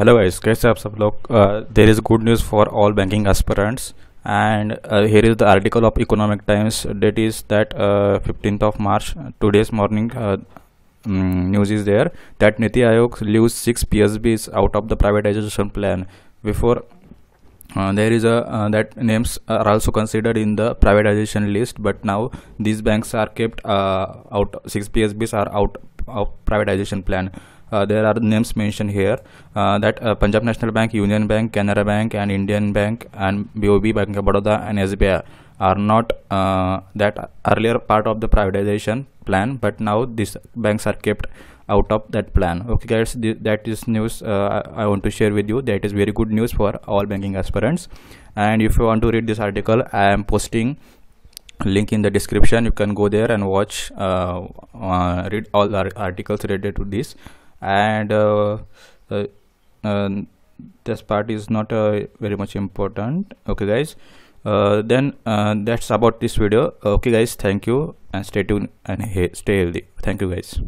hello guys guys आप सब लोग uh, there is good news for all banking aspirants and uh, here is the article of economic times that is that uh, 15th of march today's morning uh, um, news is there that niti Aayog lose 6 psbs out of the privatization plan before uh, there is a uh, that names are also considered in the privatization list but now these banks are kept uh, out 6 psbs are out of privatization plan. Uh, there are names mentioned here uh, that uh, Punjab National Bank, Union Bank, Canara Bank, and Indian Bank, and BOB, Bank of Baroda, and SBI are not uh, that earlier part of the privatization plan, but now these banks are kept out of that plan. Okay, guys, th that is news uh, I want to share with you. That is very good news for all banking aspirants. And if you want to read this article, I am posting link in the description you can go there and watch uh, uh, read all our articles related to this and uh, uh um, this part is not uh, very much important okay guys uh, then that's about this video okay guys thank you and stay tuned and stay healthy thank you guys